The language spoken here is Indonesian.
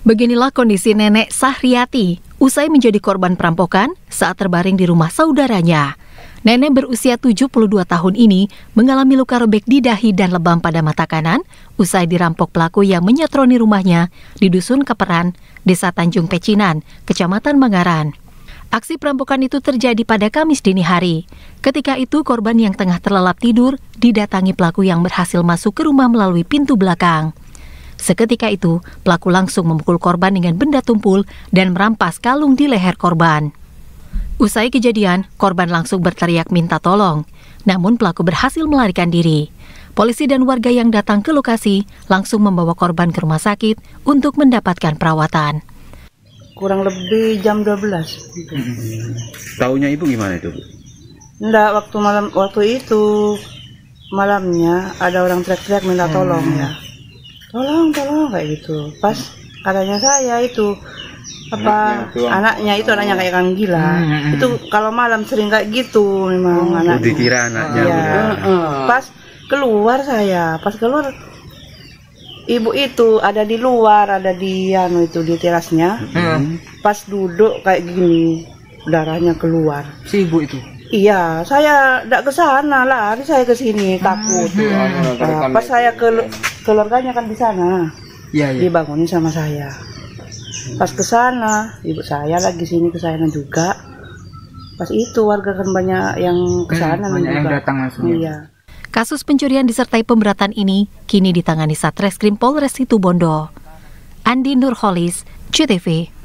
Beginilah kondisi nenek Sahriati usai menjadi korban perampokan saat terbaring di rumah saudaranya. Nenek berusia 72 tahun ini mengalami luka robek di dahi dan lebam pada mata kanan usai dirampok pelaku yang menyetroni rumahnya di Dusun Keperan, Desa Tanjung Pecinan, Kecamatan Manggaran. Aksi perampokan itu terjadi pada Kamis dini hari. Ketika itu korban yang tengah terlelap tidur didatangi pelaku yang berhasil masuk ke rumah melalui pintu belakang. Seketika itu, pelaku langsung memukul korban dengan benda tumpul dan merampas kalung di leher korban. Usai kejadian, korban langsung berteriak minta tolong. Namun pelaku berhasil melarikan diri. Polisi dan warga yang datang ke lokasi langsung membawa korban ke rumah sakit untuk mendapatkan perawatan. Kurang lebih jam 12. Tahunya ibu gimana itu? Enggak, waktu malam waktu itu malamnya ada orang teriak-teriak minta tolong hmm. ya tolong tolong kayak gitu pas katanya saya itu apa anaknya, anaknya itu anaknya kayak kan gila hmm. itu kalau malam sering kayak gitu memang oh, anaknya dikira anaknya ya, pas keluar saya pas keluar ibu itu ada di luar ada di anu itu di terasnya hmm. pas duduk kayak gini darahnya keluar si ibu itu Iya, saya tidak ke sana lah. Hari saya ke sini hmm. takut. Hmm. Nah, pas saya kan ke gitu. keluarganya kan di sana. Iya, iya. Dibangunin sama saya. Pas ke sana, ibu saya lagi sini ke sana juga. Pas itu warga kan banyak yang ke sana hmm, banyak juga. yang datang langsung. Ya? Iya. Kasus pencurian disertai pemberatan ini kini ditangani Satreskrim Polres Situbondo. Andi Nurholis, CTV.